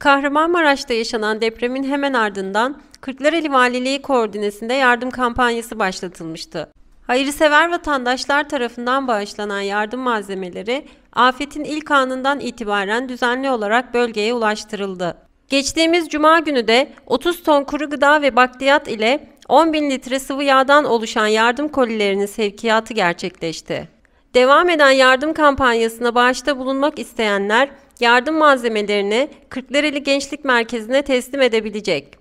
Kahramanmaraş'ta yaşanan depremin hemen ardından Kırklareli Valiliği koordinesinde yardım kampanyası başlatılmıştı. Hayırsever vatandaşlar tarafından bağışlanan yardım malzemeleri afetin ilk anından itibaren düzenli olarak bölgeye ulaştırıldı. Geçtiğimiz cuma günü de 30 ton kuru gıda ve bakliyat ile 10 bin litre sıvı yağdan oluşan yardım kolilerinin sevkiyatı gerçekleşti. Devam eden yardım kampanyasına bağışta bulunmak isteyenler yardım malzemelerini Kırklareli Gençlik Merkezi'ne teslim edebilecek.